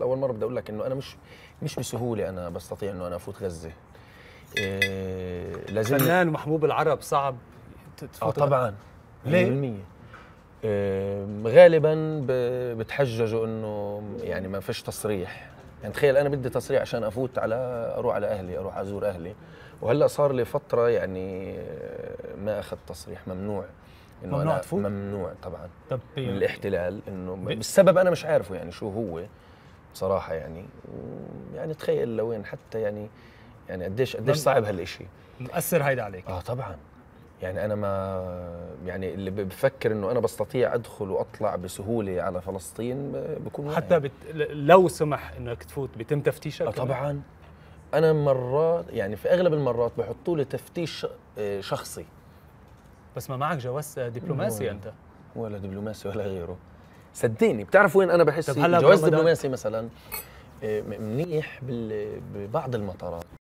اول مره بدي اقول لك انه انا مش مش بسهوله انا بستطيع انه انا افوت غزه إيه لازم فنان محبوب العرب صعب اه طبعا ليه؟ إيه غالبا بتحججوا انه يعني ما فيش تصريح يعني تخيل انا بدي تصريح عشان افوت على اروح على اهلي اروح ازور اهلي وهلا صار لي فتره يعني إيه، ما اخذت تصريح ممنوع انه ممنوع تفوت؟ ممنوع طبعا طب من يعني الاحتلال انه بالسبب انا مش عارفه يعني شو هو صراحه يعني يعني تخيل لوين حتى يعني يعني قديش قديش صعب هالشيء مأثر هيدا عليك اه طبعا يعني انا ما يعني اللي بفكر انه انا بستطيع ادخل واطلع بسهوله على فلسطين بكون حتى يعني. بت... لو سمح انك تفوت بيتم تفتيشك آه طبعا انا مرات يعني في اغلب المرات بحطوا لي تفتيش آه، شخصي بس ما معك جواز دبلوماسي انت ولا دبلوماسي ولا غيره صدقني بتعرف وين انا بحس جواز دبلوماسي مثلا آه، منيح ببعض المطارات